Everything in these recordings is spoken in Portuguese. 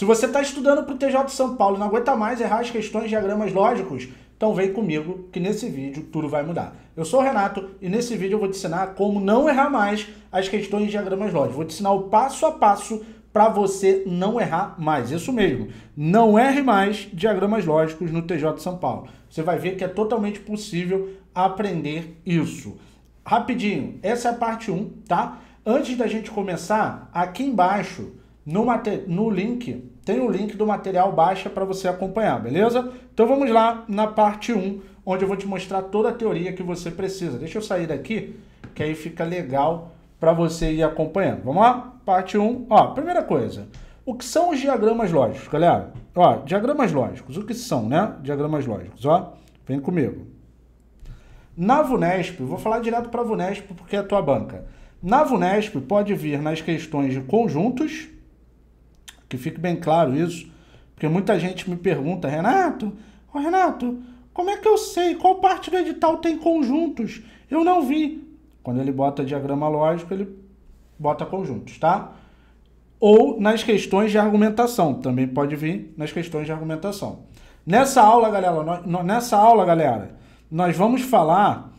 Se você está estudando para o TJ de São Paulo e não aguenta mais errar as questões de diagramas lógicos, então vem comigo que nesse vídeo tudo vai mudar. Eu sou o Renato e nesse vídeo eu vou te ensinar como não errar mais as questões de diagramas lógicos. Vou te ensinar o passo a passo para você não errar mais. Isso mesmo, não erre mais diagramas lógicos no TJ de São Paulo. Você vai ver que é totalmente possível aprender isso. Rapidinho, essa é a parte 1, tá? Antes da gente começar, aqui embaixo no, no link tem o link do material baixa para você acompanhar, beleza? Então vamos lá na parte 1, onde eu vou te mostrar toda a teoria que você precisa. Deixa eu sair daqui, que aí fica legal para você ir acompanhando. Vamos lá? Parte 1. Ó, primeira coisa, o que são os diagramas lógicos, galera? Ó, diagramas lógicos, o que são, né? Diagramas lógicos, ó. Vem comigo. Na VUNESP, vou falar direto para a VUNESP porque é a tua banca. Na VUNESP pode vir nas questões de conjuntos, que fique bem claro isso. Porque muita gente me pergunta, Renato, ô Renato, como é que eu sei qual parte do edital tem conjuntos? Eu não vi. Quando ele bota diagrama lógico, ele bota conjuntos, tá? Ou nas questões de argumentação, também pode vir nas questões de argumentação. Nessa aula, galera, nós, nessa aula, galera, nós vamos falar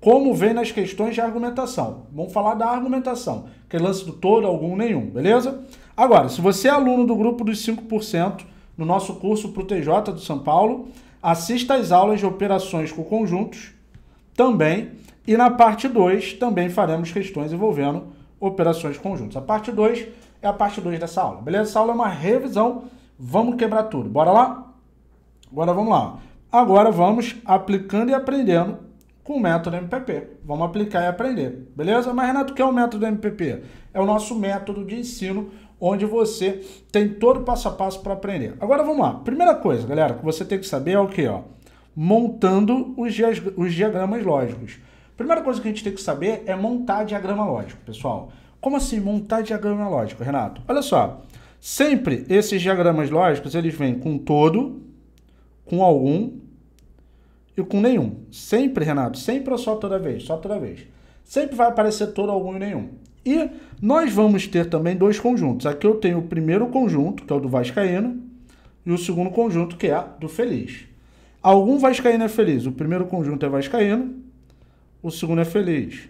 como vem nas questões de argumentação. Vamos falar da argumentação, que é lance do todo, algum, nenhum, beleza? Agora, se você é aluno do grupo dos 5% no nosso curso para o TJ do São Paulo, assista às aulas de operações com conjuntos também. E na parte 2 também faremos questões envolvendo operações conjuntas. A parte 2 é a parte 2 dessa aula, beleza? Essa aula é uma revisão. Vamos quebrar tudo. Bora lá? Agora vamos lá. Agora vamos aplicando e aprendendo com o método MPP. Vamos aplicar e aprender, beleza? Mas, Renato, o que é o método MPP? É o nosso método de ensino, onde você tem todo o passo a passo para aprender. Agora, vamos lá. Primeira coisa, galera, que você tem que saber é o que? Ó? Montando os, os diagramas lógicos. Primeira coisa que a gente tem que saber é montar diagrama lógico, pessoal. Como assim montar diagrama lógico, Renato? Olha só, sempre esses diagramas lógicos, eles vêm com todo, com algum e com nenhum. Sempre, Renato, sempre ou só toda vez? Só toda vez. Sempre vai aparecer todo algum e nenhum. E nós vamos ter também dois conjuntos. Aqui eu tenho o primeiro conjunto, que é o do Vascaíno, e o segundo conjunto, que é do Feliz. Algum Vascaíno é feliz. O primeiro conjunto é Vascaíno, o segundo é feliz.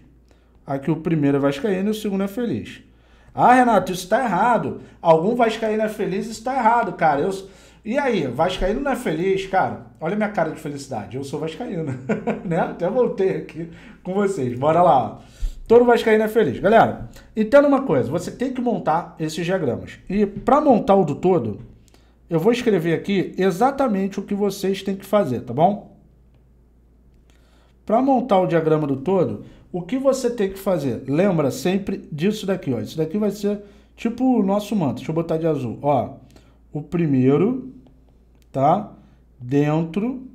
Aqui o primeiro é Vascaíno e o segundo é feliz. Ah, Renato, isso está errado. Algum Vascaíno é feliz, isso está errado, cara. Eu, e aí, Vascaíno não é feliz, cara? Olha minha cara de felicidade, eu sou Vascaíno, né? Até voltei aqui com vocês, bora lá. Todo Vascaíno é feliz. Galera, entenda uma coisa, você tem que montar esses diagramas. E para montar o do todo, eu vou escrever aqui exatamente o que vocês têm que fazer, tá bom? Para montar o diagrama do todo, o que você tem que fazer? Lembra sempre disso daqui, ó. Isso daqui vai ser tipo o nosso manto. Deixa eu botar de azul, ó o primeiro, tá? Dentro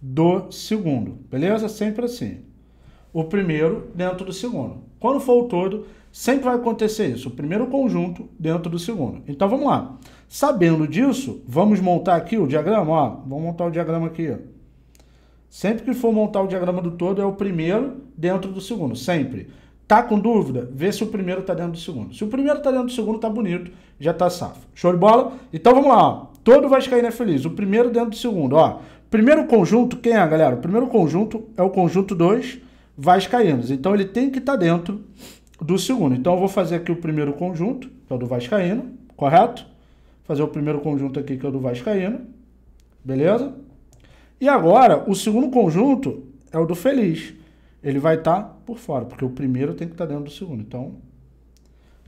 do segundo, beleza? Sempre assim. O primeiro dentro do segundo. Quando for o todo, sempre vai acontecer isso. O primeiro conjunto dentro do segundo. Então vamos lá. Sabendo disso, vamos montar aqui o diagrama. Ó, vamos montar o diagrama aqui. Ó. Sempre que for montar o diagrama do todo, é o primeiro dentro do segundo. Sempre. Tá com dúvida? Vê se o primeiro tá dentro do segundo. Se o primeiro tá dentro do segundo, tá bonito, já tá safo. Show de bola? Então vamos lá, ó. Todo Vascaíno é feliz. O primeiro dentro do segundo, ó. Primeiro conjunto, quem é, galera? O primeiro conjunto é o conjunto 2 Vascaínos. Então ele tem que estar tá dentro do segundo. Então eu vou fazer aqui o primeiro conjunto, que é o do Vascaíno, correto? fazer o primeiro conjunto aqui, que é o do Vascaíno. Beleza? E agora, o segundo conjunto é o do Feliz ele vai estar tá por fora, porque o primeiro tem que estar tá dentro do segundo. Então,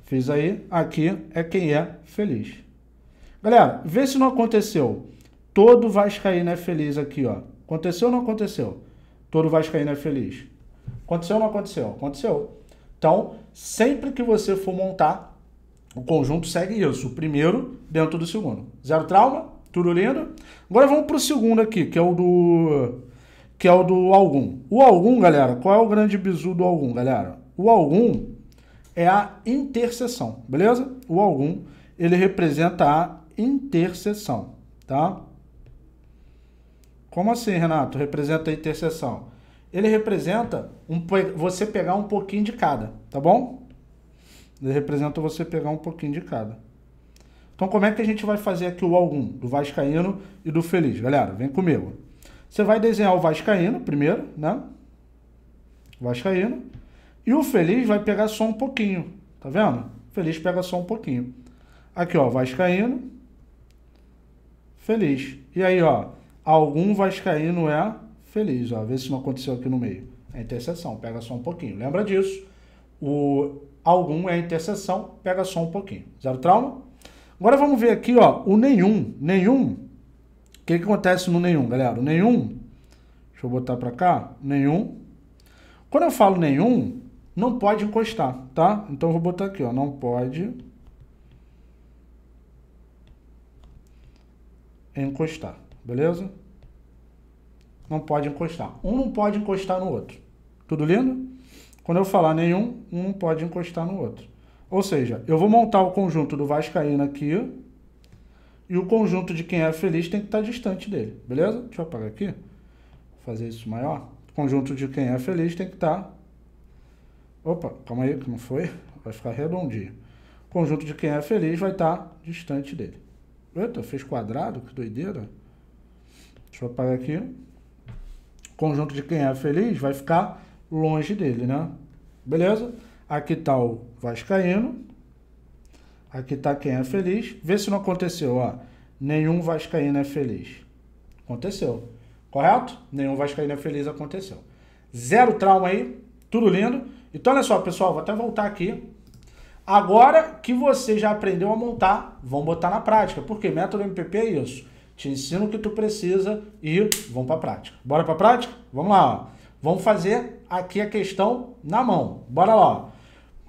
fiz aí, aqui é quem é feliz. Galera, vê se não aconteceu. Todo vascaíno é feliz aqui, ó. Aconteceu ou não aconteceu? Todo vascaíno é feliz. Aconteceu ou não aconteceu? Aconteceu. Então, sempre que você for montar, o conjunto segue isso. O primeiro dentro do segundo. Zero trauma? Tudo lindo? Agora vamos para o segundo aqui, que é o do que é o do algum. O algum, galera, qual é o grande bizu do algum, galera? O algum é a interseção, beleza? O algum, ele representa a interseção, tá? Como assim, Renato? Representa a interseção. Ele representa um, você pegar um pouquinho de cada, tá bom? Ele representa você pegar um pouquinho de cada. Então como é que a gente vai fazer aqui o algum do vascaíno e do feliz? Galera, vem comigo. Você vai desenhar o Vascaíno primeiro, né? Vascaíno. E o Feliz vai pegar só um pouquinho, tá vendo? Feliz pega só um pouquinho. Aqui, ó, Vascaíno. Feliz. E aí, ó, algum Vascaíno é feliz, ó. Vê se não aconteceu aqui no meio. É interseção, pega só um pouquinho. Lembra disso. O algum é interseção, pega só um pouquinho. Zero trauma? Agora vamos ver aqui, ó, o nenhum. Nenhum que, que acontece no nenhum, galera? Nenhum, deixa eu botar para cá, nenhum. Quando eu falo nenhum, não pode encostar, tá? Então eu vou botar aqui, ó, não pode encostar, beleza? Não pode encostar. Um não pode encostar no outro. Tudo lindo? Quando eu falar nenhum, um não pode encostar no outro. Ou seja, eu vou montar o conjunto do Vascaína aqui, e o conjunto de quem é feliz tem que estar distante dele, beleza? Deixa eu apagar aqui, fazer isso maior. conjunto de quem é feliz tem que estar... Opa, calma aí que não foi, vai ficar redondinho. conjunto de quem é feliz vai estar distante dele. Eita, fez quadrado, que doideira. Deixa eu apagar aqui. conjunto de quem é feliz vai ficar longe dele, né? Beleza? Aqui está o vascaíno. Aqui tá quem é feliz. Vê se não aconteceu. Ó. Nenhum vascaíno é feliz. Aconteceu. Correto? Nenhum vascaíno é feliz aconteceu. Zero trauma aí. Tudo lindo. Então, olha só, pessoal. Vou até voltar aqui. Agora que você já aprendeu a montar, vamos botar na prática. Porque método MPP é isso. Te ensino o que tu precisa e vamos para prática. Bora para prática? Vamos lá. Ó. Vamos fazer aqui a questão na mão. Bora lá. Ó.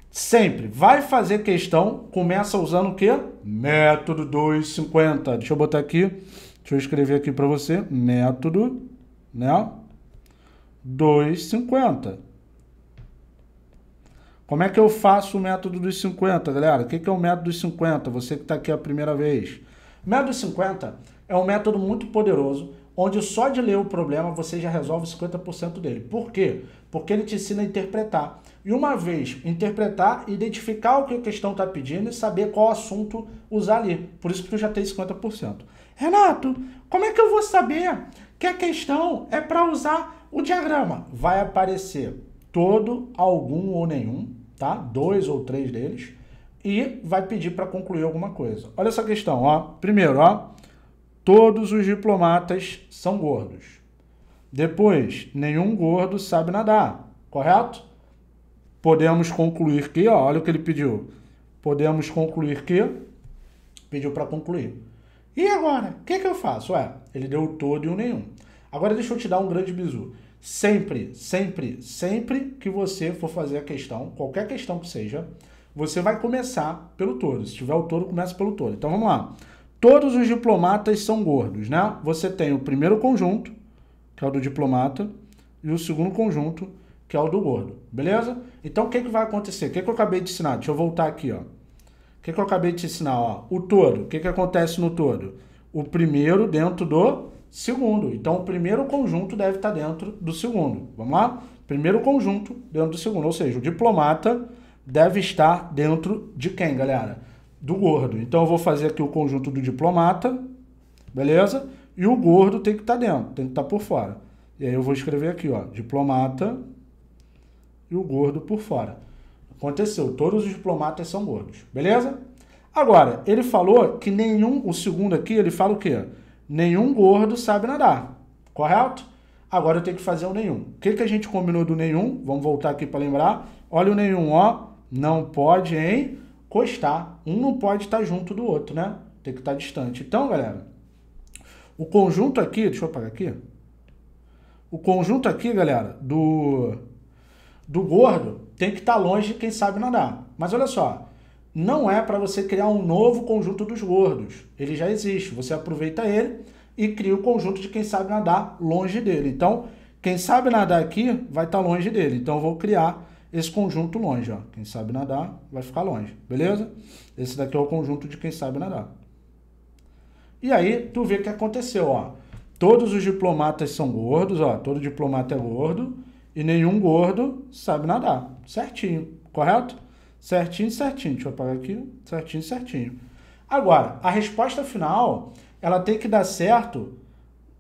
Sempre vai fazer questão, começa usando o que? Método 250. Deixa eu botar aqui, deixa eu escrever aqui para você, método, né? 250. Como é que eu faço o método dos 50, galera? O que, é o método dos 50? Você que está aqui a primeira vez. método 50 é um método muito poderoso, onde só de ler o problema você já resolve 50% dele. Por quê? Porque ele te ensina a interpretar. E uma vez interpretar, identificar o que a questão está pedindo e saber qual assunto usar ali. Por isso que tu já tem 50%. Renato, como é que eu vou saber que a questão é para usar o diagrama? Vai aparecer todo, algum ou nenhum, tá? Dois ou três deles. E vai pedir para concluir alguma coisa. Olha essa questão, ó. Primeiro, ó. Todos os diplomatas são gordos. Depois, nenhum gordo sabe nadar, correto? podemos concluir que, ó, olha o que ele pediu. Podemos concluir que pediu para concluir. E agora? O que, que eu faço? Ué, ele deu o todo e o nenhum. Agora deixa eu te dar um grande bizu. Sempre, sempre, sempre que você for fazer a questão, qualquer questão que seja, você vai começar pelo todo. Se tiver o todo, começa pelo todo. Então vamos lá. Todos os diplomatas são gordos, né? Você tem o primeiro conjunto, que é o do diplomata, e o segundo conjunto, que é o do gordo, beleza? Então o que, que vai acontecer? O que, que eu acabei de ensinar? Deixa eu voltar aqui, ó. O que, que eu acabei de ensinar? Ó? O todo, o que, que acontece no todo? O primeiro dentro do segundo. Então o primeiro conjunto deve estar dentro do segundo. Vamos lá? Primeiro conjunto dentro do segundo, ou seja, o diplomata deve estar dentro de quem, galera? Do gordo. Então eu vou fazer aqui o conjunto do diplomata, beleza? E o gordo tem que estar dentro, tem que estar por fora. E aí eu vou escrever aqui, ó, diplomata e o gordo por fora. Aconteceu, todos os diplomatas são gordos, beleza? Agora, ele falou que nenhum, o segundo aqui, ele fala o quê? Nenhum gordo sabe nadar, correto? Agora eu tenho que fazer o nenhum. O que, que a gente combinou do nenhum? Vamos voltar aqui para lembrar. Olha o nenhum, ó, não pode encostar. Um não pode estar tá junto do outro, né? Tem que estar tá distante. Então, galera, o conjunto aqui, deixa eu apagar aqui. O conjunto aqui, galera, do do gordo tem que estar tá longe de quem sabe nadar. Mas olha só, não é para você criar um novo conjunto dos gordos. Ele já existe. Você aproveita ele e cria o conjunto de quem sabe nadar longe dele. Então, quem sabe nadar aqui vai estar tá longe dele. Então, eu vou criar esse conjunto longe. Ó. Quem sabe nadar vai ficar longe. Beleza? Esse daqui é o conjunto de quem sabe nadar. E aí, tu vê o que aconteceu. Ó. Todos os diplomatas são gordos. Ó. Todo diplomata é gordo. E nenhum gordo sabe nadar. Certinho, correto? Certinho, certinho. Deixa eu apagar aqui. Certinho, certinho. Agora, a resposta final, ela tem que dar certo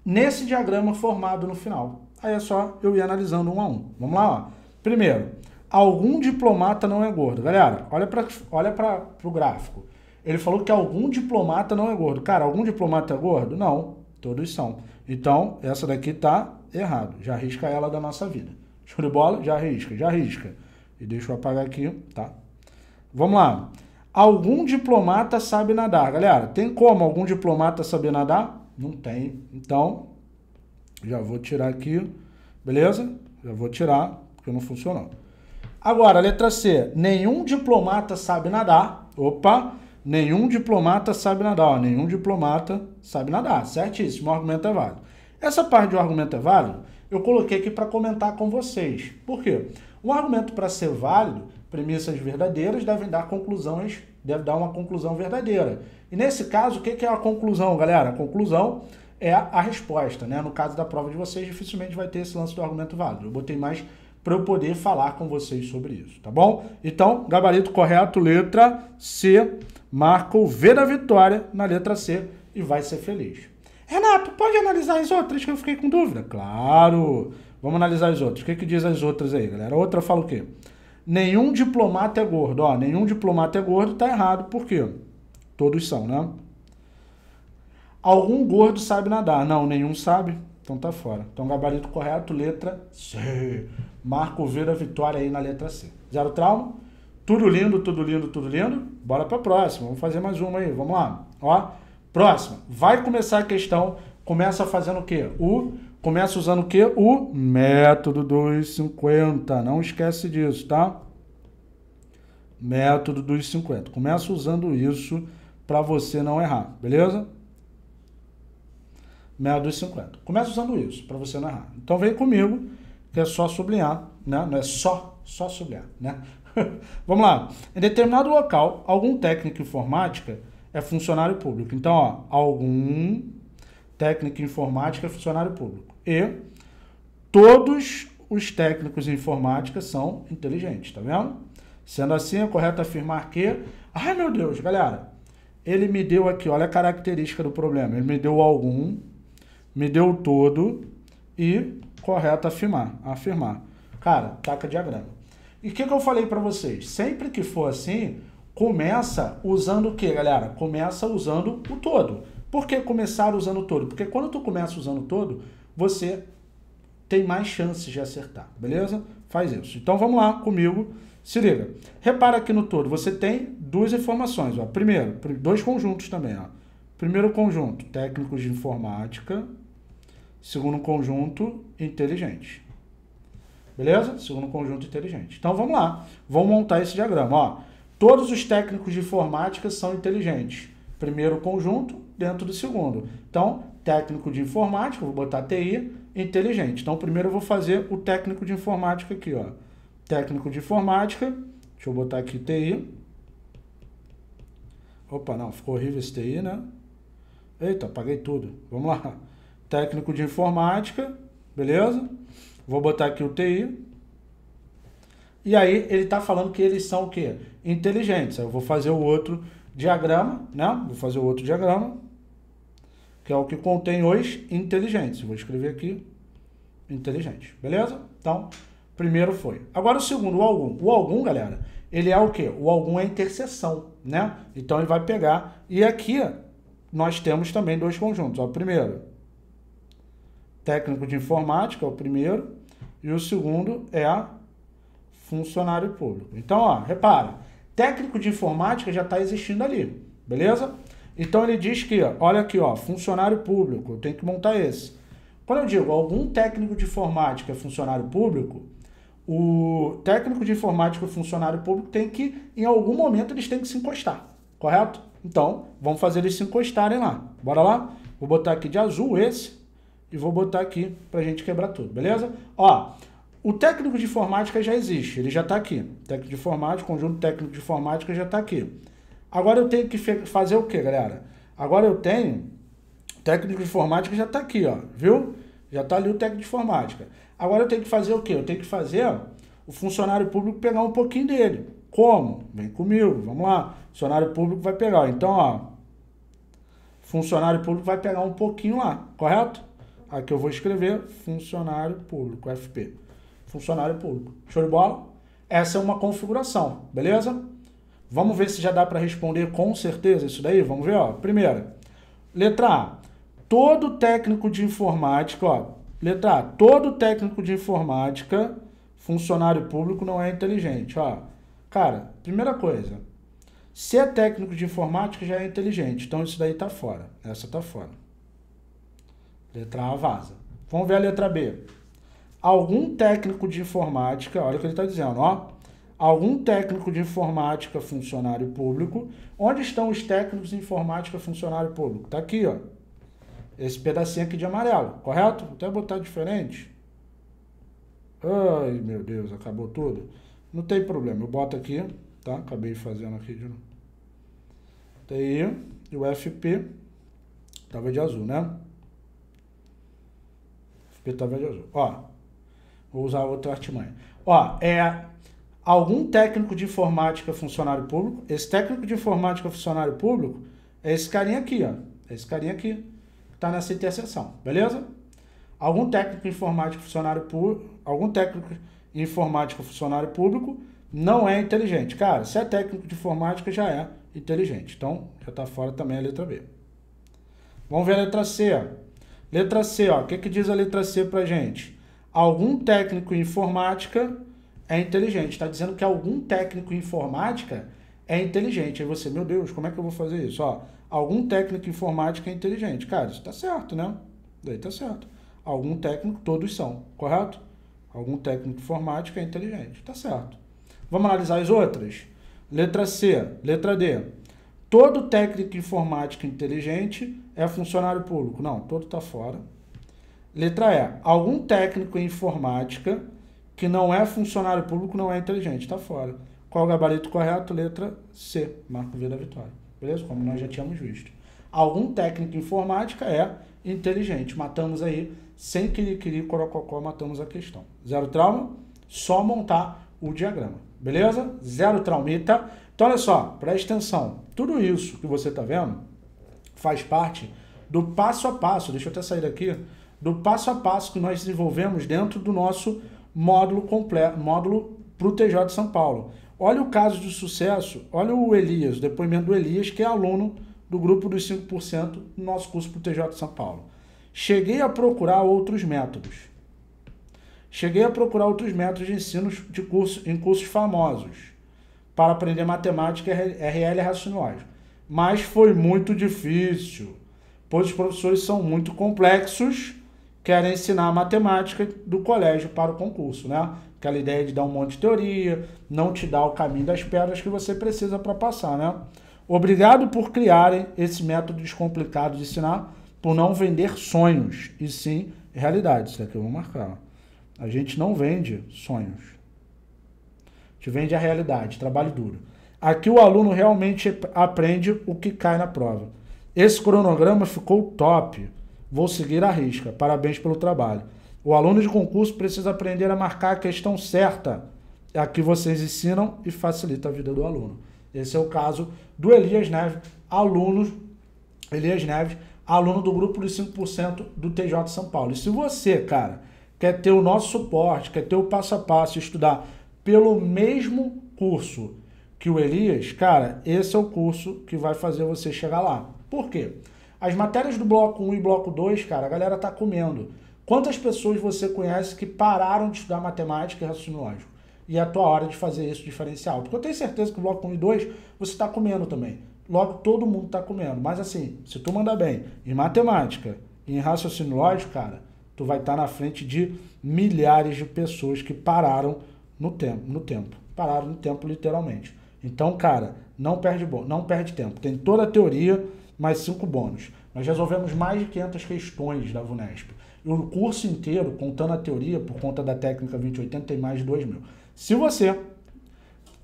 nesse diagrama formado no final. Aí é só eu ir analisando um a um. Vamos lá, ó. Primeiro, algum diplomata não é gordo. Galera, olha para olha para o gráfico. Ele falou que algum diplomata não é gordo. Cara, algum diplomata é gordo? Não, todos são. Então, essa daqui tá errado. Já arrisca ela da nossa vida. Show de bola? Já risca, já risca. E deixa eu apagar aqui, tá? Vamos lá. Algum diplomata sabe nadar. Galera, tem como algum diplomata saber nadar? Não tem. Então, já vou tirar aqui, beleza? Já vou tirar, porque não funcionou. Agora, letra C. Nenhum diplomata sabe nadar. Opa! Nenhum diplomata sabe nadar. Ó, nenhum diplomata sabe nadar. Certíssimo. O argumento é válido. Essa parte do argumento é válido eu coloquei aqui para comentar com vocês. Por quê? Um argumento para ser válido, premissas verdadeiras devem dar conclusões, deve dar uma conclusão verdadeira. E nesse caso, o que é a conclusão, galera? A conclusão é a resposta, né? No caso da prova de vocês, dificilmente vai ter esse lance do argumento válido. Eu botei mais para eu poder falar com vocês sobre isso, tá bom? Então, gabarito correto, letra C, marca o V da vitória na letra C e vai ser feliz. Renato, pode analisar as outras que eu fiquei com dúvida? Claro. Vamos analisar as outras. O que, que diz as outras aí, galera? Outra fala o quê? Nenhum diplomata é gordo. Ó, nenhum diplomata é gordo tá errado. Por quê? Todos são, né? Algum gordo sabe nadar. Não, nenhum sabe. Então tá fora. Então gabarito correto, letra C. Marco Vera vitória aí na letra C. Zero trauma. Tudo lindo, tudo lindo, tudo lindo. Bora pra próxima. Vamos fazer mais uma aí. Vamos lá. Ó. Próximo, vai começar a questão, começa fazendo o quê? O começa usando o quê? O método 250. Não esquece disso, tá? Método 250. Começa usando isso para você não errar, beleza? Método 250. Começa usando isso para você não errar. Então vem comigo, que é só sublinhar, né? Não é só, só sublinhar, né? Vamos lá. Em determinado local, algum técnico informática é funcionário público. Então, ó, algum técnico informático informática é funcionário público. E todos os técnicos em informática são inteligentes, tá vendo? Sendo assim, é correto afirmar que... Ai, meu Deus, galera. Ele me deu aqui, olha a característica do problema. Ele me deu algum, me deu todo e correto afirmar. afirmar. Cara, taca diagrama. E o que, que eu falei para vocês? Sempre que for assim, Começa usando o que, galera? Começa usando o todo. Por que começar usando o todo? Porque quando tu começa usando o todo, você tem mais chances de acertar, beleza? Faz isso. Então vamos lá comigo. Se liga. Repara aqui no todo, você tem duas informações. Ó. Primeiro, dois conjuntos também. Ó. Primeiro conjunto, técnicos de informática. Segundo conjunto, inteligente. Beleza? Segundo conjunto inteligente. Então vamos lá. Vamos montar esse diagrama. Ó. Todos os técnicos de informática são inteligentes. Primeiro conjunto dentro do segundo. Então, técnico de informática, vou botar TI, inteligente. Então, primeiro eu vou fazer o técnico de informática aqui, ó. Técnico de informática, deixa eu botar aqui TI. Opa, não, ficou horrível esse TI, né? Eita, apaguei tudo. Vamos lá. Técnico de informática, beleza? Vou botar aqui o TI. E aí ele está falando que eles são o quê? inteligentes. Eu vou fazer o outro diagrama, né? Vou fazer o outro diagrama, que é o que contém os inteligentes. Vou escrever aqui inteligente, beleza? Então, primeiro foi. Agora o segundo, o algum. O algum, galera, ele é o que? O algum é interseção, né? Então ele vai pegar. E aqui nós temos também dois conjuntos. Ó, o primeiro, técnico de informática, é o primeiro. E o segundo é funcionário público. Então, ó, repara técnico de informática já está existindo ali, beleza? Então ele diz que, olha aqui, ó, funcionário público, eu tenho que montar esse. Quando eu digo algum técnico de informática é funcionário público, o técnico de informática e funcionário público tem que, em algum momento, eles têm que se encostar, correto? Então, vamos fazer eles se encostarem lá. Bora lá? Vou botar aqui de azul esse e vou botar aqui para gente quebrar tudo, beleza? Ó, o técnico de informática já existe, ele já está aqui. Técnico de informática, conjunto técnico de informática já está aqui. Agora eu tenho que fazer o que, galera? Agora eu tenho. Técnico de informática já está aqui, ó, viu? Já está ali o técnico de informática. Agora eu tenho que fazer o que? Eu tenho que fazer o funcionário público pegar um pouquinho dele. Como? Vem comigo, vamos lá. Funcionário público vai pegar. Então, ó, funcionário público vai pegar um pouquinho lá, correto? Aqui eu vou escrever funcionário público, FP funcionário público. Show de bola? Essa é uma configuração, beleza? Vamos ver se já dá para responder com certeza isso daí? Vamos ver, ó. Primeira, letra A. Todo técnico de informática, ó. Letra A. Todo técnico de informática, funcionário público, não é inteligente, ó. Cara, primeira coisa. Se é técnico de informática, já é inteligente. Então isso daí tá fora. Essa tá fora. Letra A vaza. Vamos ver a letra B algum técnico de informática, olha o que ele está dizendo, ó, algum técnico de informática funcionário público. Onde estão os técnicos de informática funcionário público? Está aqui, ó. Esse pedacinho aqui de amarelo, correto? Vou até botar diferente. Ai, meu Deus, acabou tudo. Não tem problema, eu boto aqui, tá? Acabei fazendo aqui de novo. TI tá e o FP tava de azul, né? FP tava de azul. Ó, Vou usar outra artimanha. Ó, é algum técnico de informática funcionário público. Esse técnico de informática funcionário público é esse carinha aqui, ó. É esse carinha aqui que tá nessa interseção, beleza? Algum técnico informático funcionário público, algum técnico informático funcionário público não é inteligente. Cara, se é técnico de informática já é inteligente. Então, já tá fora também a letra B. Vamos ver a letra C, ó. Letra C, ó. O que que diz a letra C pra gente? algum técnico em informática é inteligente. Está dizendo que algum técnico em informática é inteligente. Aí você, meu Deus, como é que eu vou fazer isso? Ó, algum técnico em informática é inteligente. Cara, isso está certo, né? Daí está certo. Algum técnico, todos são, correto? Algum técnico em informática é inteligente. está certo. Vamos analisar as outras? Letra C, letra D. Todo técnico informática inteligente é funcionário público. Não, todo está fora. Letra E. Algum técnico em informática que não é funcionário público, não é inteligente, está fora. Qual o gabarito correto? Letra C. Marco V da vitória. Beleza? Como nós já tínhamos visto. Algum técnico em informática é inteligente. Matamos aí, sem que ele queria corococó, matamos a questão. Zero trauma? Só montar o diagrama. Beleza? Zero traumita. Então, olha só, presta atenção. Tudo isso que você está vendo faz parte do passo a passo. Deixa eu até sair daqui do passo a passo que nós desenvolvemos dentro do nosso módulo completo, módulo para o TJ de São Paulo. Olha o caso de sucesso, olha o Elias, o depoimento do Elias, que é aluno do grupo dos 5% do nosso curso para o TJ de São Paulo. Cheguei a procurar outros métodos. Cheguei a procurar outros métodos de ensino de curso, em cursos famosos para aprender matemática RL e raciocínio Mas foi muito difícil, pois os professores são muito complexos querem ensinar a matemática do colégio para o concurso, né? Aquela ideia de dar um monte de teoria, não te dar o caminho das pedras que você precisa para passar, né? Obrigado por criarem esse método descomplicado de ensinar, por não vender sonhos, e sim realidades. Isso aqui eu vou marcar. A gente não vende sonhos. A gente vende a realidade, trabalho duro. Aqui o aluno realmente aprende o que cai na prova. Esse cronograma ficou top. Vou seguir a risca. Parabéns pelo trabalho. O aluno de concurso precisa aprender a marcar a questão certa. É a que vocês ensinam e facilita a vida do aluno. Esse é o caso do Elias Neves, aluno Elias Neves, aluno do grupo de 5% do TJ São Paulo. E se você, cara, quer ter o nosso suporte, quer ter o passo a passo, estudar pelo mesmo curso que o Elias, cara, esse é o curso que vai fazer você chegar lá. Por quê? As matérias do bloco 1 e bloco 2, cara, a galera tá comendo. Quantas pessoas você conhece que pararam de estudar matemática e raciocínio lógico? E é a tua hora de fazer isso diferencial. Porque eu tenho certeza que o bloco 1 e 2 você está comendo também. Logo, todo mundo está comendo. Mas assim, se tu mandar bem em matemática e em raciocínio lógico, cara, tu vai estar tá na frente de milhares de pessoas que pararam no tempo, no tempo. Pararam no tempo literalmente. Então, cara, não perde, não perde tempo. Tem toda a teoria mais cinco bônus. Nós resolvemos mais de 500 questões da VUNESP. E o curso inteiro, contando a teoria, por conta da técnica 2080, tem mais de 2 mil. Se você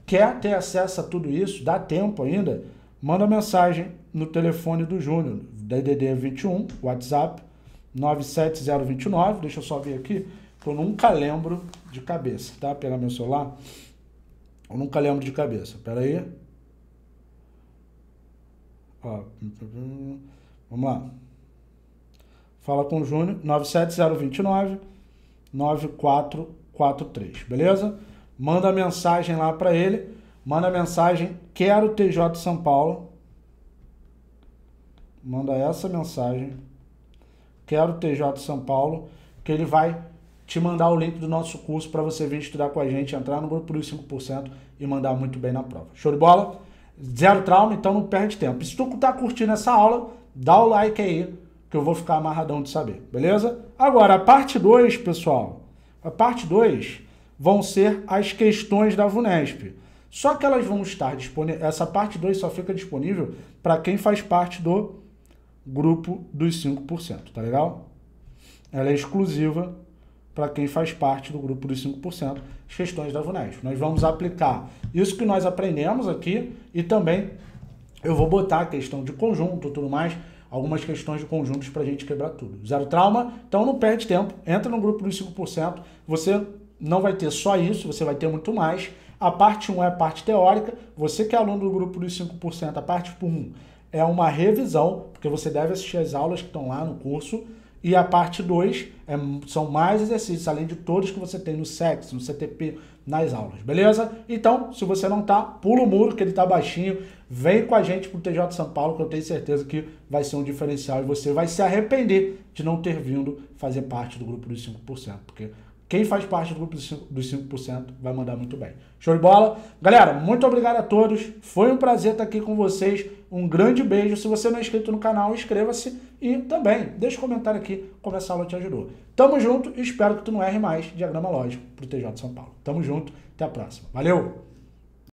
quer ter acesso a tudo isso, dá tempo ainda, manda mensagem no telefone do Júnior, DDD 21, WhatsApp 97029, deixa eu só ver aqui, que eu nunca lembro de cabeça, tá? Pegar meu celular, eu nunca lembro de cabeça. Pera aí. Ó, vamos lá. Fala com o Júnior, 97029 9443, beleza? Manda mensagem lá para ele, manda mensagem, quero TJ São Paulo. Manda essa mensagem, quero TJ São Paulo, que ele vai te mandar o link do nosso curso para você vir estudar com a gente, entrar no grupo dos 5% e mandar muito bem na prova. Show de bola? Zero trauma, então não perde tempo. Se tu tá curtindo essa aula, dá o like aí, que eu vou ficar amarradão de saber, beleza? Agora, a parte 2, pessoal. A parte 2 vão ser as questões da VUNESP. Só que elas vão estar disponíveis. Essa parte 2 só fica disponível para quem faz parte do grupo dos 5%, tá legal? Ela é exclusiva para quem faz parte do grupo dos 5%, as questões da VUNESP. Nós vamos aplicar isso que nós aprendemos aqui e também eu vou botar a questão de conjunto tudo mais, algumas questões de conjuntos para a gente quebrar tudo. Zero trauma, então não perde tempo, entra no grupo dos 5%, você não vai ter só isso, você vai ter muito mais. A parte 1 é a parte teórica, você que é aluno do grupo dos 5%, a parte 1 é uma revisão, porque você deve assistir as aulas que estão lá no curso, e a parte 2 é, são mais exercícios, além de todos que você tem no sexo, no CTP, nas aulas, beleza? Então, se você não tá, pula o muro, que ele tá baixinho, vem com a gente pro TJ São Paulo, que eu tenho certeza que vai ser um diferencial e você vai se arrepender de não ter vindo fazer parte do grupo dos 5%, porque quem faz parte do grupo dos 5%, vai mandar muito bem. Show de bola? Galera, muito obrigado a todos. Foi um prazer estar aqui com vocês. Um grande beijo. Se você não é inscrito no canal, inscreva-se. E também, deixa um comentário aqui como essa aula te ajudou. Tamo junto e espero que tu não erre mais diagrama lógico pro TJ São Paulo. Tamo junto. Até a próxima. Valeu!